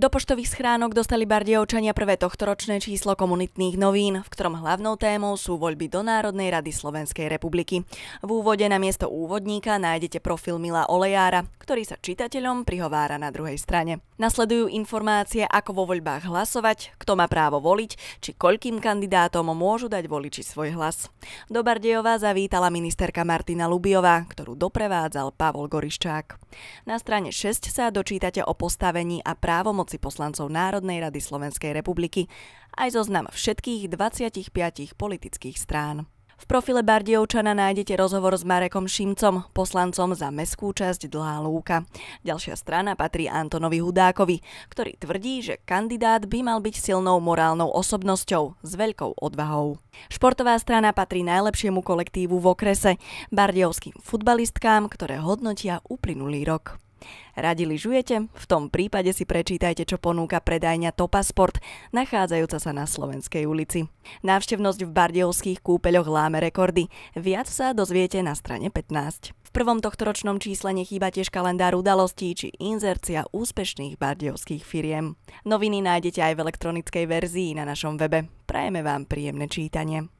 Do poštových schránok dostali Bardiovčania prvé tohtoročné číslo komunitných novín, v ktorom hlavnou témou sú voľby do Národnej rady Slovenskej republiky. V úvode na miesto úvodníka nájdete profil Mila Olejára, ktorý sa čitateľom prihovára na druhej strane. Nasledujú informácie, ako vo voľbách hlasovať, kto má právo voliť, či koľkým kandidátom môžu dať voliči svoj hlas. Do Bardejova zavítala ministerka Martina Lubiová, ktorú doprevádzal Pavol Goriščák. Na strane 6 sa dočítate o postavení a právomoc právomoci poslancov Národnej rady Slovenskej republiky aj zoznam všetkých 25 politických strán. V profile Bardiovčana nájdete rozhovor s Marekom Šimcom, poslancom za meskú časť Dlhá Lúka. Ďalšia strana patrí Antonovi Hudákovi, ktorý tvrdí, že kandidát by mal byť silnou morálnou osobnosťou s veľkou odvahou. Športová strana patrí najlepšiemu kolektívu v okrese, bardiovským futbalistkám, ktoré hodnotia uplynulý rok. Radi lyžujete? V tom prípade si prečítajte, čo ponúka predajňa Topasport, nachádzajúca sa na Slovenskej ulici. Návštevnosť v bardiovských kúpeľoch láme rekordy. Viac sa dozviete na strane 15. V prvom tohtoročnom čísle nechýba tiež kalendár udalostí či inzercia úspešných bardiovských firiem. Noviny nájdete aj v elektronickej verzii na našom webe. Prajeme vám príjemné čítanie.